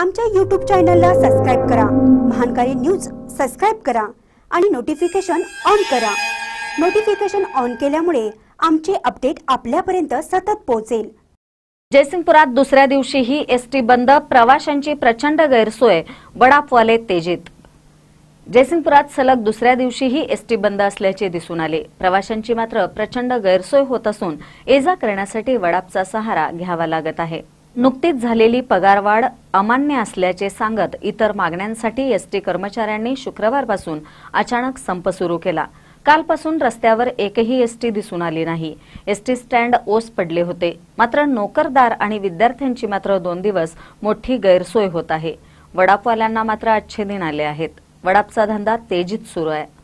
आमच्या यूट्यूब चॅनलला सबस्क्राईब करा महानकारी न्यूज सबस्क्राईब करा आणि नोटिफिकेशन ऑन करा नोटिफिकेशन ऑन केल्यामुळे आमचे अपडेट आपल्यापर्यंत सतत पोहोचेल जयसिंगपुरात दुसऱ्या दिवशीही एसटी बंद प्रवाशांची प्रचंड गैरसोय वडापवाले तेजीत जयसिंगपुरात सलग दुसऱ्या दिवशीही एसटी बंद असल्याचे दिसून आले प्रवाशांची मात्र प्रचंड गैरसोय होत असून ये जा करण्यासाठी वडापचा सहारा घ्यावा लागत आहे नुकतीच झालेली पगारवाढ अमान्य असल्याचे सांगत इतर मागण्यांसाठी एसटी कर्मचाऱ्यांनी शुक्रवारपासून अचानक संप सुरू केला कालपासून रस्त्यावर एकही एसटी दिसून आली नाही एसटी स्टँड ओस पडले होते मात्र नोकरदार आणि विद्यार्थ्यांची मात्र दोन दिवस मोठी गैरसोय होत आहे वडापवाल्यांना मात्र अच्छे दिन आले आहेत वडापचा धंदा तेजीत सुरू आहे